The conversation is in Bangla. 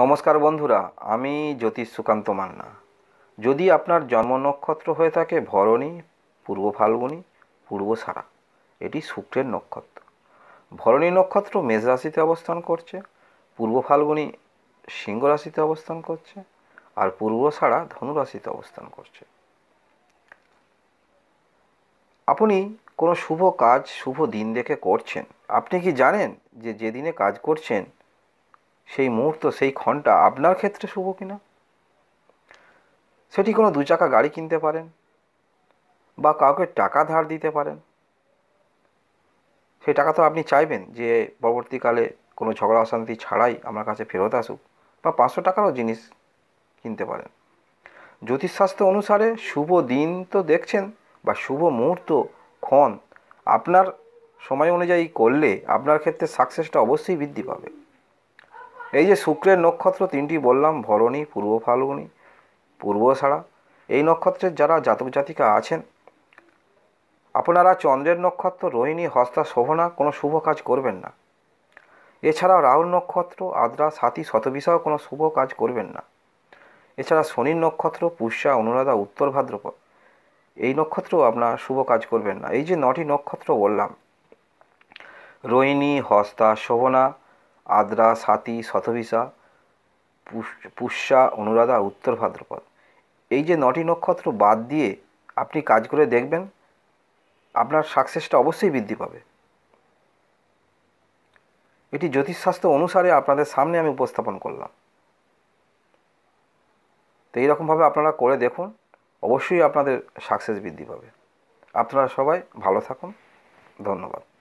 নমস্কার বন্ধুরা আমি জ্যোতিষ সুকান্ত মান্না যদি আপনার জন্ম নক্ষত্র হয়ে থাকে ভরণী পূর্ব ফাল্গুনি পূর্ব সারা এটি শুক্রের নক্ষত্র ভরণী নক্ষত্র মেষ রাশিতে অবস্থান করছে পূর্ব ফাল্গুনি সিংহ রাশিতে অবস্থান করছে আর পূর্ব সারা ধনুরাশিতে অবস্থান করছে আপনি কোনো শুভ কাজ শুভ দিন দেখে করছেন আপনি কি জানেন যে যেদিনে কাজ করছেন সেই মুহূর্ত সেই ক্ষণটা আপনার ক্ষেত্রে শুভ কিনা সেটি কোনো দু চাকা গাড়ি কিনতে পারেন বা কাউকে টাকা ধার দিতে পারেন সেই টাকা তো আপনি চাইবেন যে পরবর্তীকালে কোনো ঝগড়া অশান্তি ছাড়াই আমার কাছে ফেরত আসুক বা পাঁচশো টাকারও জিনিস কিনতে পারেন জ্যোতিষশাস্ত্র অনুসারে শুভ দিন তো দেখছেন বা শুভ মুহূর্ত ক্ষণ আপনার সময় অনুযায়ী করলে আপনার ক্ষেত্রে সাকসেসটা অবশ্যই বৃদ্ধি পাবে এই যে শুক্রের নক্ষত্র তিনটি বললাম ভরণী পূর্ব ফাল্গুনী পূর্বসাড়া এই নক্ষত্রের যারা জাতক জাতিকা আছেন আপনারা চন্দ্রের নক্ষত্র রোহিণী হস্তা শোভনা কোনো শুভ কাজ করবেন না এছাড়া রাহুল নক্ষত্র আদ্রা সাথী শতবিষাও কোনো শুভ কাজ করবেন না এছাড়া শনির নক্ষত্র পুষ্যা অনুরাধা উত্তর ভাদ্রপদ এই নক্ষত্র আপনার শুভ কাজ করবেন না এই যে নটি নক্ষত্র বললাম রোহিণী হস্তা শোভনা আদ্রা সাতি শতভিসা পুষ্যা অনুরাধা উত্তর ভাদ্রপদ এই যে নটি নক্ষত্র বাদ দিয়ে আপনি কাজ করে দেখবেন আপনার সাকসেসটা অবশ্যই বৃদ্ধি পাবে এটি জ্যোতিষশাস্ত্র অনুসারে আপনাদের সামনে আমি উপস্থাপন করলাম তো এইরকমভাবে আপনারা করে দেখুন অবশ্যই আপনাদের সাকসেস বৃদ্ধি পাবে আপনারা সবাই ভালো থাকুন ধন্যবাদ